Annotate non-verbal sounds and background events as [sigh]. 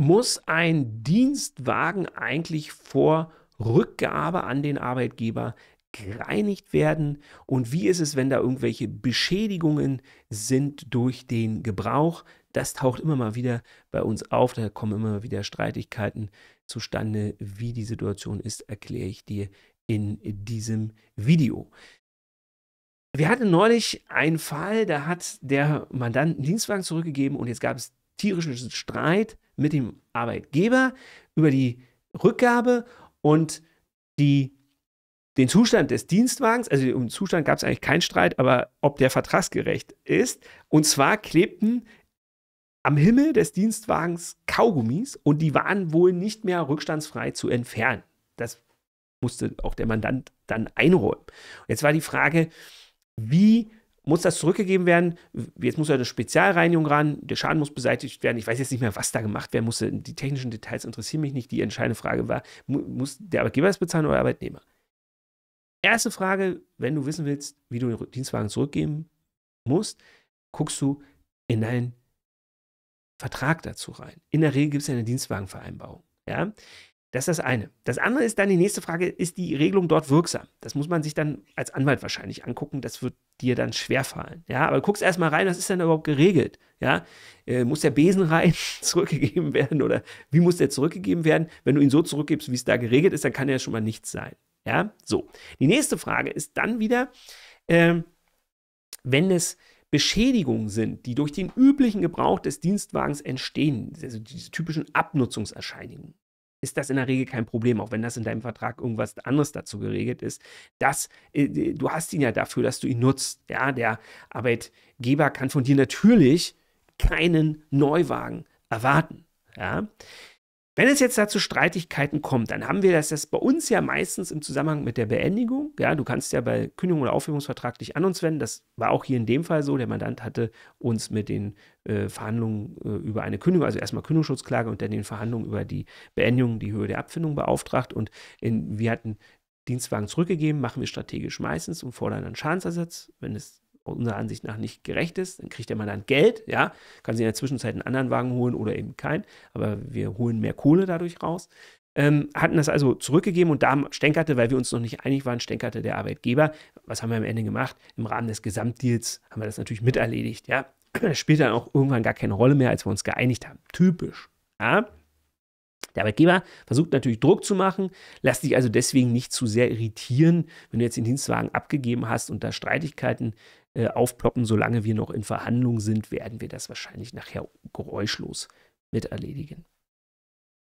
Muss ein Dienstwagen eigentlich vor Rückgabe an den Arbeitgeber gereinigt werden? Und wie ist es, wenn da irgendwelche Beschädigungen sind durch den Gebrauch? Das taucht immer mal wieder bei uns auf. Da kommen immer wieder Streitigkeiten zustande. Wie die Situation ist, erkläre ich dir in diesem Video. Wir hatten neulich einen Fall, da hat der Mandant einen Dienstwagen zurückgegeben und jetzt gab es tierischen Streit mit dem Arbeitgeber über die Rückgabe und die, den Zustand des Dienstwagens. Also um den Zustand gab es eigentlich keinen Streit, aber ob der vertragsgerecht ist. Und zwar klebten am Himmel des Dienstwagens Kaugummis und die waren wohl nicht mehr rückstandsfrei zu entfernen. Das musste auch der Mandant dann einräumen. Jetzt war die Frage, wie muss das zurückgegeben werden. Jetzt muss ja eine Spezialreinigung ran, der Schaden muss beseitigt werden. Ich weiß jetzt nicht mehr, was da gemacht werden musste. Die technischen Details interessieren mich nicht. Die entscheidende Frage war, muss der Arbeitgeber es bezahlen oder der Arbeitnehmer? Erste Frage, wenn du wissen willst, wie du den Dienstwagen zurückgeben musst, guckst du in deinen Vertrag dazu rein. In der Regel gibt es ja eine Dienstwagenvereinbarung. Ja? Das ist das eine. Das andere ist dann die nächste Frage, ist die Regelung dort wirksam? Das muss man sich dann als Anwalt wahrscheinlich angucken, das wird dir dann schwerfallen. Ja, aber guckst erstmal rein, was ist denn überhaupt geregelt? Ja, äh, muss der Besen rein [laughs] zurückgegeben werden oder wie muss der zurückgegeben werden? Wenn du ihn so zurückgibst, wie es da geregelt ist, dann kann ja schon mal nichts sein. Ja, so. Die nächste Frage ist dann wieder, äh, wenn es Beschädigungen sind, die durch den üblichen Gebrauch des Dienstwagens entstehen, also diese typischen Abnutzungserscheinungen, ist das in der Regel kein Problem, auch wenn das in deinem Vertrag irgendwas anderes dazu geregelt ist. Das, äh, äh, du hast ihn ja dafür, dass du ihn nutzt. Ja, der Arbeitgeber kann von dir natürlich keinen Neuwagen erwarten. Ja. Wenn es jetzt dazu Streitigkeiten kommt, dann haben wir das, das bei uns ja meistens im Zusammenhang mit der Beendigung. Ja, du kannst ja bei Kündigung oder Aufhebungsvertrag dich an uns wenden. Das war auch hier in dem Fall so. Der Mandant hatte uns mit den äh, Verhandlungen äh, über eine Kündigung, also erstmal Kündigungsschutzklage und dann den Verhandlungen über die Beendigung, die Höhe der Abfindung beauftragt. Und in, wir hatten Dienstwagen zurückgegeben, machen wir strategisch meistens und fordern dann Schadensersatz, wenn es unserer Ansicht nach nicht gerecht ist. Dann kriegt der Mandant Geld, ja, kann sich in der Zwischenzeit einen anderen Wagen holen oder eben keinen, aber wir holen mehr Kohle dadurch raus. Ähm, hatten das also zurückgegeben und da stänkerte, weil wir uns noch nicht einig waren, stänkerte der Arbeitgeber. Was haben wir am Ende gemacht? Im Rahmen des Gesamtdeals haben wir das natürlich miterledigt, ja. Das spielt dann auch irgendwann gar keine Rolle mehr, als wir uns geeinigt haben. Typisch, ja. Der Arbeitgeber versucht natürlich Druck zu machen, lass dich also deswegen nicht zu sehr irritieren, wenn du jetzt den Dienstwagen abgegeben hast und da Streitigkeiten äh, aufploppen. Solange wir noch in Verhandlungen sind, werden wir das wahrscheinlich nachher geräuschlos mit erledigen.